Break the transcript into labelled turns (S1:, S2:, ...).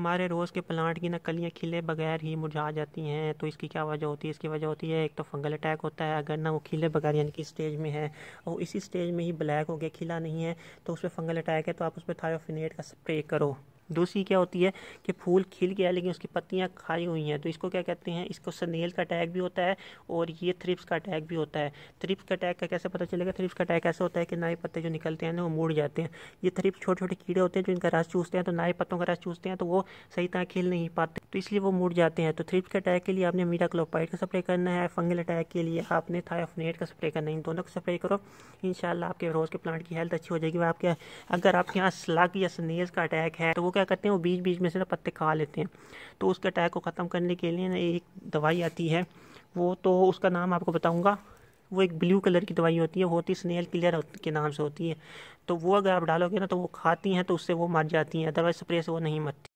S1: हमारे रोज़ के प्लांट की ना कलियाँ खिले बगैर ही मुरझा जाती हैं तो इसकी क्या वजह होती है इसकी वजह होती है एक तो फंगल अटैक होता है अगर ना वो खिले बगैर यानी कि स्टेज में है और इसी स्टेज में ही ब्लैक हो गया खिला नहीं है तो उस पर फंगल अटैक है तो आप उस पर थायोफिनेट का स्प्रे करो दूसरी क्या होती है कि फूल खिल गया लेकिन उसकी पत्तियाँ खाई हुई हैं तो इसको क्या कहते हैं इसको सनेल का अटैक भी होता है और ये थ्रिप्स का अटैक भी होता है थ्रिप्स का अटैक का कैसे पता चलेगा थ्रिप्स का अटैक ऐसा होता है कि नए पत्ते जो निकलते हैं ना वो मुड़ जाते हैं ये थ्रिप्स छोटे छोटे कीड़े होते हैं जो इनका रस चूसते हैं तो नाई पत्तों का रस चूसते हैं तो वो सही तरह खिल नहीं पाते तो इसलिए वो मुड़ जाते हैं तो थ्रिप्स के अटैक के लिए आपने मीरा क्लोपाइड का स्प्रे करना है फंगल अटैक के लिए आपने थायफनेट का स्प्रे करना है इन दोनों का स्प्रे करो इन आपके रोज़ के प्लांट की हेल्थ अच्छी हो जाएगी आपके अगर आपके यहाँ स्लग या स्नेज का अटैक है तो वो क्या करते हैं वो बीच बीच में से ना पत्ते खा लेते हैं तो उसके अटैक को ख़त्म करने के लिए ना एक दवाई आती है वो तो उसका नाम आपको बताऊँगा वो एक ब्लू कलर की दवाई होती है वो होती स्नेल क्लियर के नाम से होती है तो वो अगर आप डालोगे ना तो वो खाती हैं तो उससे वो मर जाती हैं अदरवाइज स्प्रे से वो नहीं मरती